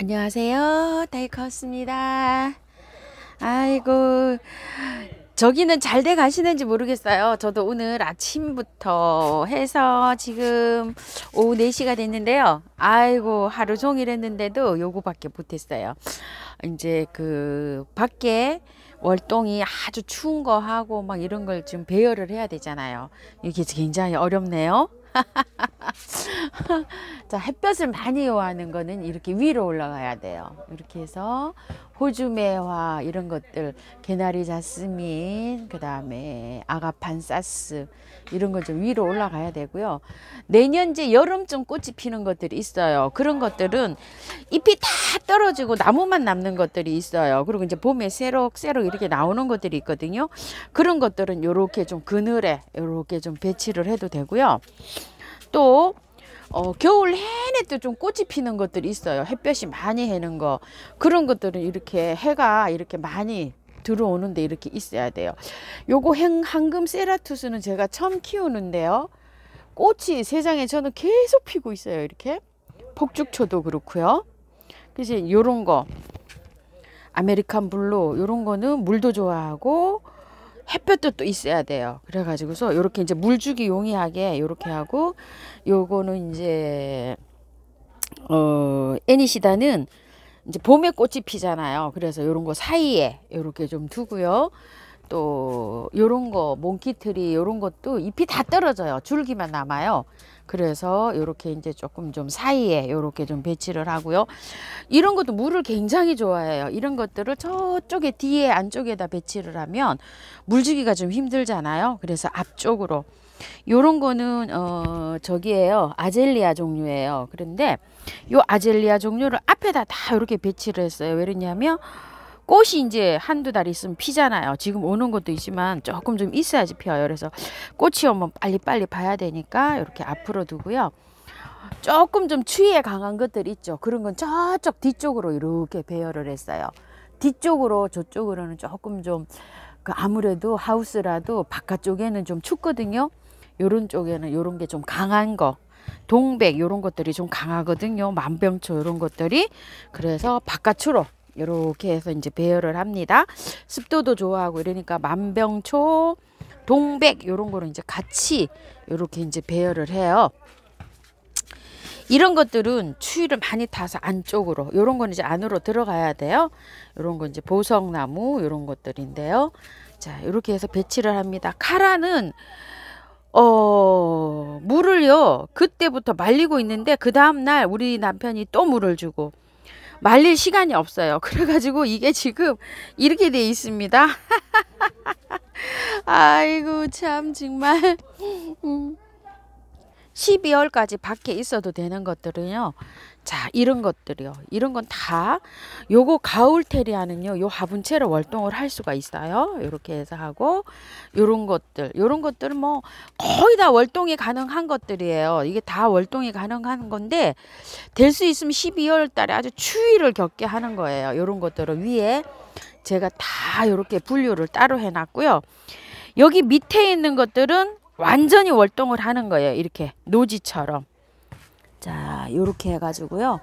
안녕하세요. 다이커스입니다. 아이고, 저기는 잘 돼 가시는지 모르겠어요. 저도 오늘 아침부터 해서 지금 오후 4시가 됐는데요. 아이고, 하루 종일 했는데도 요거밖에 못했어요. 이제 그 밖에 월동이 아주 추운 거 하고 막 이런 걸좀 배열을 해야 되잖아요. 이게 굉장히 어렵네요. 자, 햇볕을 많이 요하는 거는 이렇게 위로 올라가야 돼요. 이렇게 해서 호주매화 이런 것들, 개나리 자스민, 그 다음에 아가판사스 이런 걸좀 위로 올라가야 되고요. 내년제 여름쯤 꽃이 피는 것들이 있어요. 그런 것들은 잎이 다 떨어지고 나무만 남는 것들이 있어요. 그리고 이제 봄에 새록새록 이렇게 나오는 것들이 있거든요. 그런 것들은 이렇게좀 그늘에 이렇게좀 배치를 해도 되고요. 또 어, 겨울 해내 또 좀 꽃이 피는 것들이 있어요. 햇볕이 많이 해는 거. 그런 것들은 이렇게 해가 이렇게 많이 들어오는데 이렇게 있어야 돼요. 요거 행, 황금 세라투스는 제가 처음 키우는데요. 꽃이 세상에 저는 계속 피고 있어요. 이렇게. 폭죽초도 그렇고요. 그래서 요런 거. 아메리칸 블루 요런 거는 물도 좋아하고 햇볕도 또 있어야 돼요. 그래가지고서 이렇게 이제 물주기 용이하게 이렇게 하고 요거는 이제 어 애니시다는 이제 봄에 꽃이 피잖아요. 그래서 이런 거 사이에 이렇게 좀 두고요. 또 요런 거 몽키트리 요런 것도 잎이 다 떨어져요 줄기만 남아요 그래서 요렇게 이제 조금 좀 사이에 요렇게 좀 배치를 하고요 이런 것도 물을 굉장히 좋아해요 이런 것들을 저쪽에 뒤에 안쪽에다 배치를 하면 물주기가 좀 힘들잖아요 그래서 앞쪽으로 요런 거는 어 저기에요 아젤리아 종류예요 그런데 요 아젤리아 종류를 앞에다 다 이렇게 배치를 했어요 왜 그러냐면 꽃이 이제 한두 달 있으면 피잖아요. 지금 오는 것도 있지만 조금 좀 있어야지 피어요. 그래서 꽃이 오면 빨리빨리 봐야 되니까 이렇게 앞으로 두고요. 조금 좀 추위에 강한 것들 있죠. 그런 건 저쪽 뒤쪽으로 이렇게 배열을 했어요. 뒤쪽으로 저쪽으로는 조금 좀 그 아무래도 하우스라도 바깥쪽에는 좀 춥거든요. 요런 쪽에는 요런 게 좀 강한 거 동백 요런 것들이 좀 강하거든요. 만병초 요런 것들이 그래서 바깥으로 이렇게 해서 이제 배열을 합니다. 습도도 좋아하고 이러니까 만병초, 동백 이런 거를 이제 같이 이렇게 이제 배열을 해요. 이런 것들은 추위를 많이 타서 안쪽으로 이런 건 이제 안으로 들어가야 돼요. 이런 건 이제 보석나무 이런 것들인데요. 자 이렇게 해서 배치를 합니다. 카라는 어 물을요 그때부터 말리고 있는데 그 다음날 우리 남편이 또 물을 주고 말릴 시간이 없어요. 그래가지고 이게 지금 이렇게 돼 있습니다. 아이고 참 정말 음. 12월까지 밖에 있어도 되는 것들은요. 자, 이런 것들이요. 이런 건 다 요거 가을 테리아는요. 요 화분채로 월동을 할 수가 있어요. 요렇게 해서 하고 요런 것들. 요런 것들은 뭐 거의 다 월동이 가능한 것들이에요. 이게 다 월동이 가능한 건데 될 수 있으면 12월 달에 아주 추위를 겪게 하는 거예요. 요런 것들을 위에 제가 다 요렇게 분류를 따로 해 놨고요. 여기 밑에 있는 것들은 완전히 월동을 하는 거예요. 이렇게 노지처럼. 자, 요렇게 해가지고요.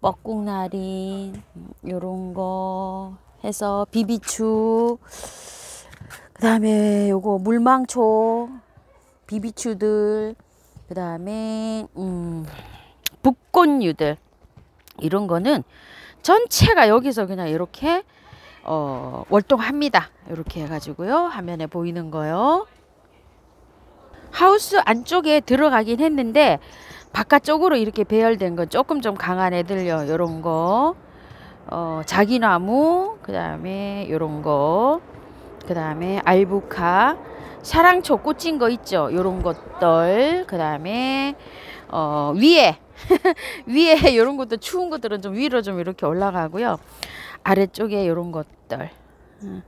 뻐꾹나린 요런 거 해서 비비추 그 다음에 요거 물망초 비비추들 그 다음에 음 북꽃류들 이런 거는 전체가 여기서 그냥 이렇게 어, 월동합니다. 이렇게 해가지고요. 화면에 보이는 거요. 하우스 안쪽에 들어가긴 했는데 바깥쪽으로 이렇게 배열된 건 조금 좀 강한 애들요 요런 거 어, 자기나무 그 다음에 요런 거그 다음에 알부카 사랑초 꽂힌 거 있죠 요런 것들 그 다음에 어, 위에 위에 요런 것도 추운 것들은 좀 위로 좀 이렇게 올라가고요 아래쪽에 요런 것들 음,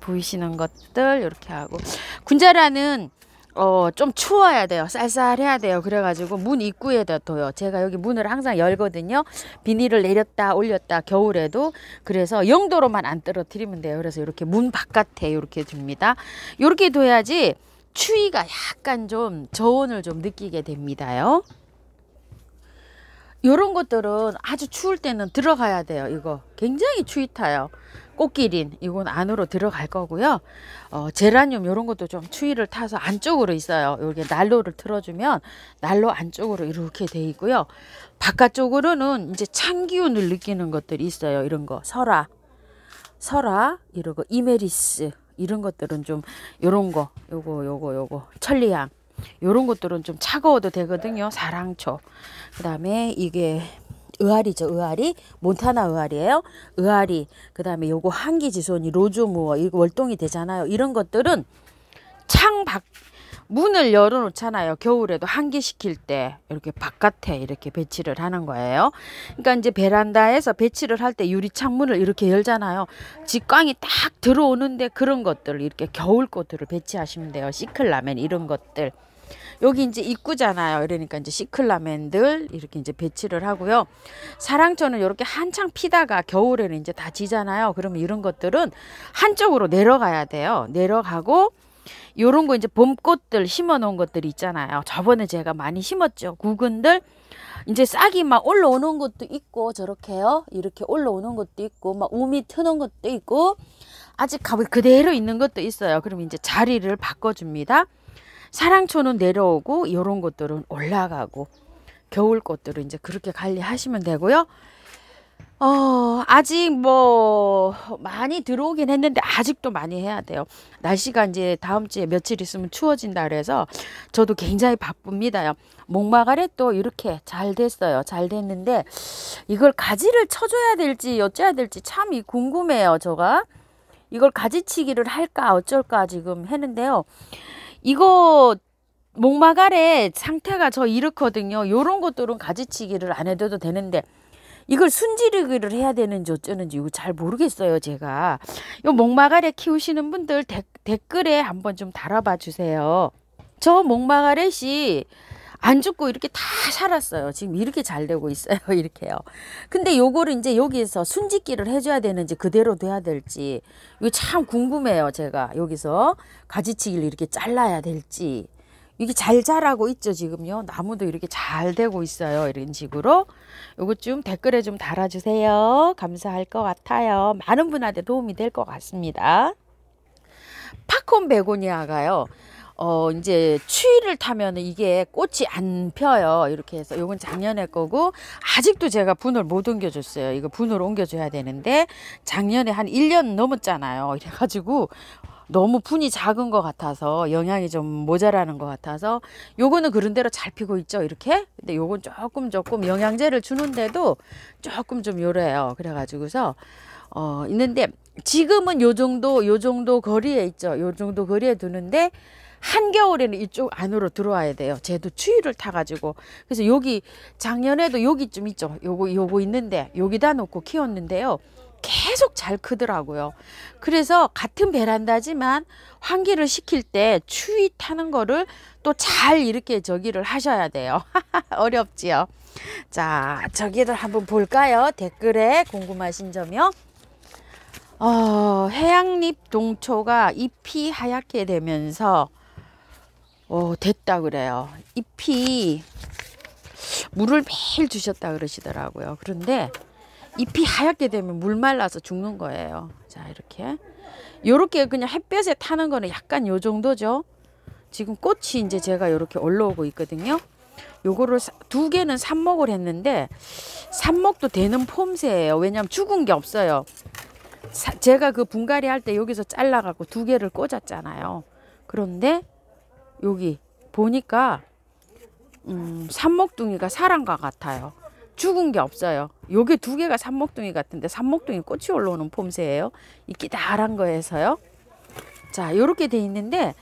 보이시는 것들 이렇게 하고 군자라는 어, 좀 추워야 돼요. 쌀쌀해야 돼요. 그래가지고 문 입구에다 둬요. 제가 여기 문을 항상 열거든요. 비닐을 내렸다 올렸다 겨울에도. 그래서 영도로만 안 떨어뜨리면 돼요. 그래서 이렇게 문 바깥에 이렇게 둡니다 이렇게 둬야지 추위가 약간 좀 저온을 좀 느끼게 됩니다요. 요런 것들은 아주 추울 때는 들어가야 돼요. 이거 굉장히 추위 타요. 꽃기린 이건 안으로 들어갈 거고요. 어, 제라늄 이런 것도 좀 추위를 타서 안쪽으로 있어요. 이게 난로를 틀어주면 난로 안쪽으로 이렇게 돼 있고요. 바깥쪽으로는 이제 찬 기운을 느끼는 것들이 있어요. 이런 거 설화, 설화 이러고 이메리스 이런 것들은 좀 이런 거 요거 요거 요거 천리향 요런 것들은 좀 차가워도 되거든요. 사랑초 그 다음에 이게 의아리죠의아리 몬타나 의아리에요의아리 그다음에 요거 한기지손이 로즈무어 이거 월동이 되잖아요. 이런 것들은 창밖 문을 열어놓잖아요. 겨울에도 한기시킬 때 이렇게 바깥에 이렇게 배치를 하는 거예요. 그러니까 이제 베란다에서 배치를 할 때 유리 창문을 이렇게 열잖아요. 직광이 딱 들어오는데 그런 것들 이렇게 겨울꽃들을 배치하시면 돼요. 시클라멘 이런 것들. 여기 이제 입구잖아요. 이러니까 이제 시클라멘들 이렇게 이제 배치를 하고요. 사랑초는 이렇게 한창 피다가 겨울에는 이제 다 지잖아요. 그러면 이런 것들은 한쪽으로 내려가야 돼요. 내려가고 요런 거 이제 봄꽃들 심어 놓은 것들 있잖아요. 저번에 제가 많이 심었죠. 구근들 이제 싹이 막 올라오는 것도 있고 저렇게요. 이렇게 올라오는 것도 있고 막 우미 트는 것도 있고 아직 가을 그대로 있는 것도 있어요. 그럼 이제 자리를 바꿔줍니다. 사랑초는 내려오고 이런 것들은 올라가고 겨울 것들은 이제 그렇게 관리하시면 되고요. 어, 아직 뭐 많이 들어오긴 했는데 아직도 많이 해야 돼요. 날씨가 이제 다음 주에 며칠 있으면 추워진다 그래서 저도 굉장히 바쁩니다요. 목마가래 또 이렇게 잘 됐어요. 잘 됐는데 이걸 가지를 쳐줘야 될지 여쭤야 될지 참 이 궁금해요. 저가 이걸 가지치기를 할까 어쩔까 지금 했는데요. 이거 목막 아래 상태가 저 이렇거든요. 요런 것들은 가지치기를 안 해도 되는데 이걸 순지르기를 해야 되는지 어쩌는지 이거 잘 모르겠어요 제가 요 목막 아래 키우시는 분들 데, 댓글에 한번 좀 달아봐 주세요 저 목막 아래씨 안 죽고 이렇게 다 살았어요. 지금 이렇게 잘 되고 있어요. 이렇게요. 근데 요거를 이제 여기에서 순직기를 해줘야 되는지 그대로 돼야 될지 이거 참 궁금해요. 제가 여기서 가지치기를 이렇게 잘라야 될지 이게 잘 자라고 있죠 지금요. 나무도 이렇게 잘 되고 있어요. 이런 식으로 요거 좀 댓글에 좀 달아주세요. 감사할 것 같아요. 많은 분한테 도움이 될 것 같습니다. 팝콘 베고니아가요. 어 이제 추위를 타면 이게 꽃이 안 펴요 이렇게 해서 요건 작년에 거고 아직도 제가 분을 못 옮겨줬어요 이거 분을 옮겨줘야 되는데 작년에 한 1년 넘었잖아요 이래가지고 너무 분이 작은 것 같아서 영양이 좀 모자라는 것 같아서 요거는 그런대로 잘 피고 있죠 이렇게 근데 요건 조금 조금 영양제를 주는데도 조금 좀 요래요 그래가지고서 어 있는데 지금은 요 정도 요 정도 거리에 있죠 요 정도 거리에 두는데 한겨울에는 이쪽 안으로 들어와야 돼요. 쟤도 추위를 타가지고. 그래서 여기 작년에도 여기 좀 있죠. 요거, 요거 있는데 여기다 놓고 키웠는데요. 계속 잘 크더라고요. 그래서 같은 베란다지만 환기를 시킬 때 추위 타는 거를 또 잘 이렇게 저기를 하셔야 돼요. 어렵지요. 자, 저기를 한번 볼까요? 댓글에 궁금하신 점이요. 어, 해양잎 동초가 잎이 하얗게 되면서 어, 됐다 그래요. 잎이 물을 매일 주셨다 그러시더라고요. 그런데 잎이 하얗게 되면 물 말라서 죽는 거예요. 자 이렇게 요렇게 그냥 햇볕에 타는 거는 약간 요 정도죠. 지금 꽃이 이제 제가 요렇게 올라오고 있거든요. 요거를 두 개는 삽목을 했는데 삽목도 되는 폼새예요. 왜냐면 죽은 게 없어요. 사, 제가 그 분갈이 할 때 여기서 잘라갖고 두 개를 꽂았잖아요. 그런데 여기 보니까 음, 산목둥이가 사람과 같아요. 죽은 게 없어요. 요게 두 개가 산목둥이 같은데 산목둥이 꽃이 올라오는 폼새예요. 이 기다란 거에서요. 자, 요렇게 돼 있는데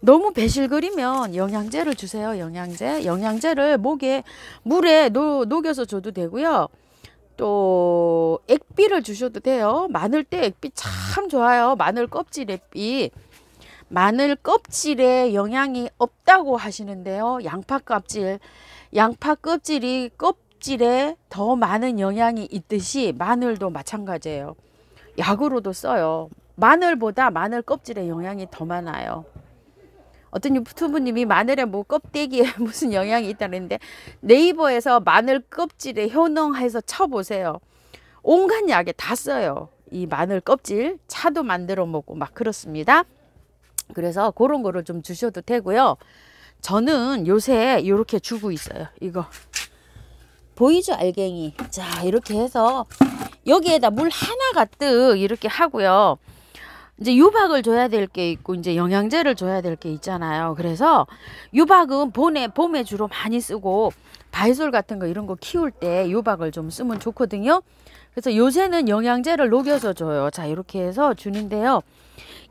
너무 배실거리면 영양제를 주세요. 영양제. 영양제를 목에 물에 노, 녹여서 줘도 되고요. 또 액비를 주셔도 돼요. 마늘 때 액비 참 좋아요. 마늘 껍질 액비. 마늘 껍질에 영양이 없다고 하시는데요. 양파 껍질, 양파 껍질이 껍질에 더 많은 영향이 있듯이 마늘도 마찬가지예요. 약으로도 써요. 마늘보다 마늘 껍질에 영향이더 많아요. 어떤 유튜브님이 마늘에 뭐 껍데기에 무슨 영향이 있다는데 네이버에서 마늘 껍질에 효능해서 쳐보세요. 온갖 약에 다 써요. 이 마늘 껍질 차도 만들어 먹고 막 그렇습니다. 그래서 그런 거를 좀 주셔도 되고요. 저는 요새 이렇게 주고 있어요. 이거. 보이죠? 알갱이. 자, 이렇게 해서 여기에다 물 하나 가득 이렇게 하고요. 이제 유박을 줘야 될 게 있고 이제 영양제를 줘야 될 게 있잖아요. 그래서 유박은 봄에 봄에 주로 많이 쓰고 바이솔 같은 거 이런 거 키울 때 유박을 좀 쓰면 좋거든요. 그래서 요새는 영양제를 녹여서 줘요. 자, 이렇게 해서 주는데요.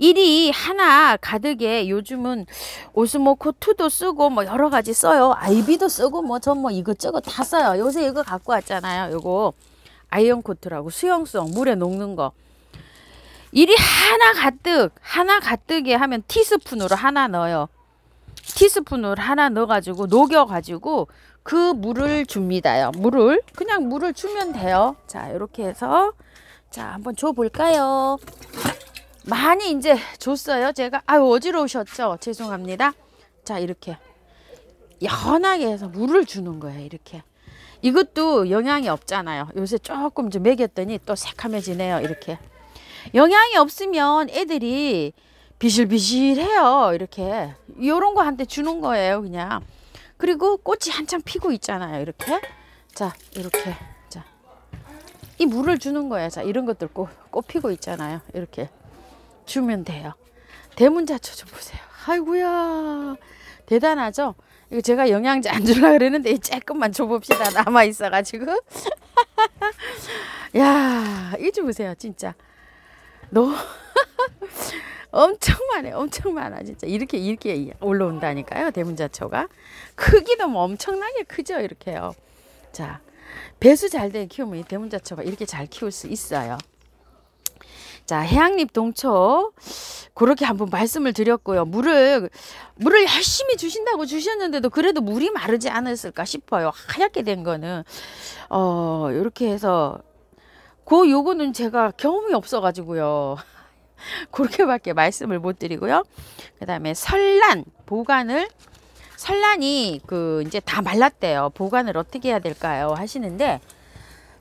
일이 하나 가득에 요즘은 오스모코 트도 쓰고 뭐 여러 가지 써요. 아이비도 쓰고 뭐 전뭐 뭐 이것저것 다 써요. 요새 이거 갖고 왔잖아요. 요거 아이언 코트라고 수영성 물에 녹는 거. 일이 하나 가득 하나 가득에 하면 티스푼으로 하나 넣어요. 티스푼으로 하나 넣어가지고 녹여가지고 그 물을 줍니다요. 물을 그냥 물을 주면 돼요. 자 이렇게 해서 자 한번 줘볼까요? 많이 이제 줬어요. 제가 아유 어지러우셨죠? 죄송합니다. 자 이렇게 연하게 해서 물을 주는 거예요. 이렇게 이것도 영향이 없잖아요. 요새 조금 좀 먹였더니 또 새카매지네요. 이렇게 영향이 없으면 애들이 비실비실해요. 이렇게 이런 거한테 주는 거예요. 그냥 그리고 꽃이 한참 피고 있잖아요. 이렇게 자 이렇게 자이 물을 주는 거예요. 자 이런 것들 꽃, 꽃 피고 있잖아요. 이렇게 주면 돼요. 대문자초 좀 보세요. 아이구야 대단하죠? 이거 제가 영양제 안주려 그랬는데 조금만 줘봅시다. 남아있어가지고. 야, 이주 보세요. 진짜. 너 엄청 많아 엄청 많아. 진짜 이렇게 이렇게 올라온다니까요. 대문자초가. 크기도 뭐 엄청나게 크죠. 이렇게요. 자, 배수 잘되 키우면 이 대문자초가 이렇게 잘 키울 수 있어요. 자, 해양립 동초 그렇게 한번 말씀을 드렸고요. 물을 물을 열심히 주신다고 주셨는데도 그래도 물이 마르지 않았을까 싶어요. 하얗게 된 거는 어, 이렇게 해서 그 요거는 제가 경험이 없어 가지고요. 그렇게밖에 말씀을 못 드리고요. 그다음에 설란 보관을 설란이 그 이제 다 말랐대요. 보관을 어떻게 해야 될까요? 하시는데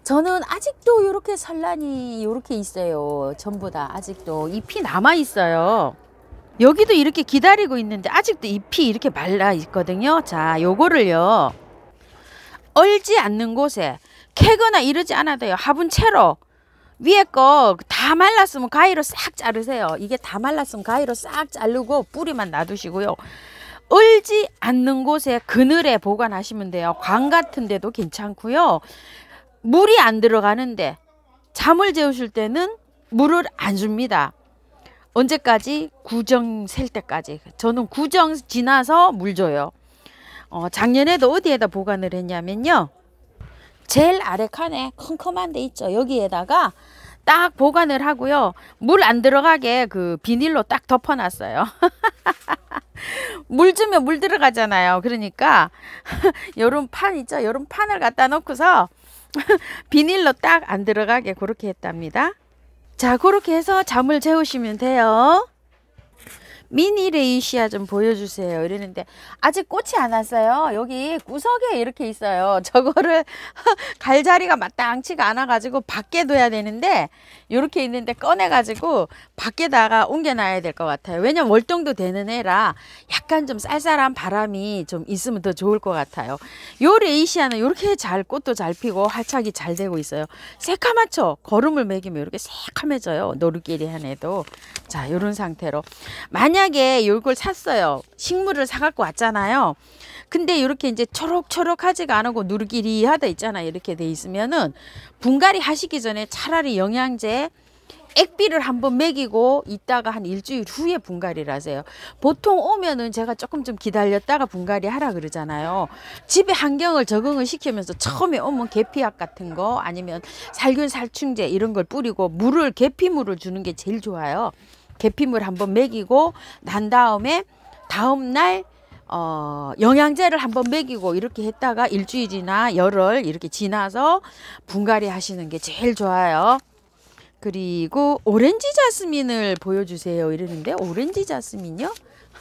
저는 아직도 이렇게 산란이 이렇게 있어요. 전부 다 아직도 잎이 남아 있어요. 여기도 이렇게 기다리고 있는데 아직도 잎이 이렇게 말라 있거든요. 자, 요거를요. 얼지 않는 곳에 캐거나 이러지 않아도요. 화분 채로 위에 거 다 말랐으면 가위로 싹 자르세요. 이게 다 말랐으면 가위로 싹 자르고 뿌리만 놔두시고요. 얼지 않는 곳에 그늘에 보관하시면 돼요. 광 같은 데도 괜찮고요. 물이 안 들어가는데 잠을 재우실 때는 물을 안 줍니다. 언제까지? 구정 셀 때까지. 저는 구정 지나서 물 줘요. 어, 작년에도 어디에다 보관을 했냐면요. 제일 아래 칸에 컴컴한 데 있죠. 여기에다가 딱 보관을 하고요. 물 안 들어가게 그 비닐로 딱 덮어놨어요. 물 주면 물 들어가잖아요. 그러니까 여름 판 있죠. 여름 판을 갖다 놓고서 비닐로 딱 안 들어가게 그렇게 했답니다. 자, 그렇게 해서 잠을 재우시면 돼요. 미니레이시아 좀 보여주세요 이러는데 아직 꽃이 안 왔어요 여기 구석에 이렇게 있어요 저거를 갈자리가 마땅치가 않아 가지고 밖에 둬야 되는데 이렇게 있는데 꺼내 가지고 밖에다가 옮겨 놔야 될 것 같아요 왜냐면 월동도 되는 애라 약간 좀 쌀쌀한 바람이 좀 있으면 더 좋을 것 같아요 요 레이시아는 이렇게 잘 꽃도 잘 피고 활착이 잘 되고 있어요 새카맣죠 거름을 먹이면 이렇게 새카매져요 노루끼리 한 애도 자 요런 상태로 만약 만약에 요걸 샀어요. 식물을 사갖고 왔잖아요. 근데 이렇게 이제 초록초록하지가 않고 누르기리하다 있잖아요. 이렇게 돼 있으면은 분갈이 하시기 전에 차라리 영양제 액비를 한번 먹이고 있다가 한 일주일 후에 분갈이를 하세요. 보통 오면은 제가 조금 좀 기다렸다가 분갈이 하라 그러잖아요. 집에 환경을 적응을 시키면서 처음에 오면 계피약 같은 거 아니면 살균 살충제 이런 걸 뿌리고 물을 계피물을 주는 게 제일 좋아요. 계피물 한번 먹이고 난 다음에 다음날 어, 영양제를 한번 먹이고 이렇게 했다가 일주일이나 열흘 이렇게 지나서 분갈이 하시는 게 제일 좋아요. 그리고 오렌지 자스민을 보여주세요 이러는데 오렌지 자스민요?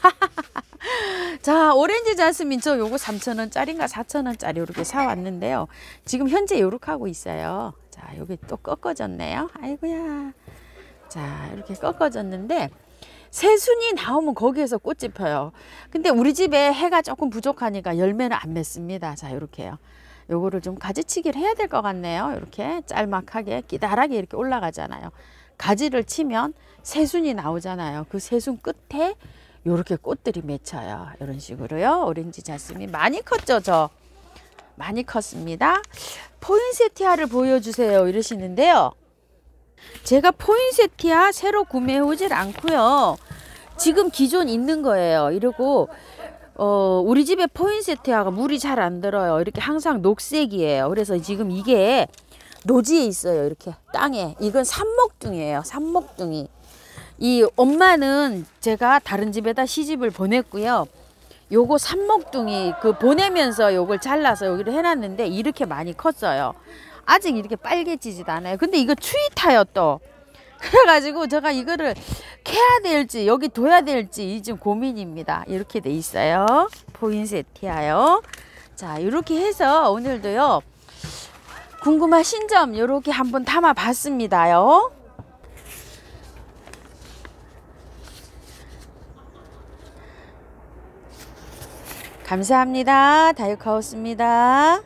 자 오렌지 자스민 저 요거 3 0원짜리인가4 0원짜리 이렇게 사왔는데요. 지금 현재 요렇게 하고 있어요. 자 여기 또 꺾어졌네요. 아이고야. 자 이렇게 꺾어졌는데 새순이 나오면 거기에서 꽃이 펴요 근데 우리 집에 해가 조금 부족하니까 열매는 안 맺습니다 자 이렇게요 요거를 좀 가지치기를 해야 될 것 같네요 이렇게 짤막하게 기다랗게 이렇게 올라가잖아요 가지를 치면 새순이 나오잖아요 그 새순 끝에 요렇게 꽃들이 맺혀요 이런 식으로요 오렌지 자스민 많이 컸죠 저 많이 컸습니다 포인세티아를 보여주세요 이러시는데요 제가 포인세티아 새로 구매해오질 않고요. 지금 기존 있는 거예요. 이러고 어, 우리 집에 포인세티아가 물이 잘 안 들어요. 이렇게 항상 녹색이에요. 그래서 지금 이게 노지에 있어요. 이렇게 땅에. 이건 삼목둥이에요. 삼목둥이. 이 엄마는 제가 다른 집에다 시집을 보냈고요. 요거 삼목둥이 그 보내면서 요걸 잘라서 여기를 해놨는데 이렇게 많이 컸어요 아직 이렇게 빨개지지도 않아요 근데 이거 추위 타요 또 그래가지고 제가 이거를 캐야 될지 여기 둬야 될지 이좀 고민입니다 이렇게 돼 있어요 보인세티아요 자 이렇게 해서 오늘도요 궁금하신 점 이렇게 한번 담아 봤습니다요 감사합니다. 다육하우스입니다.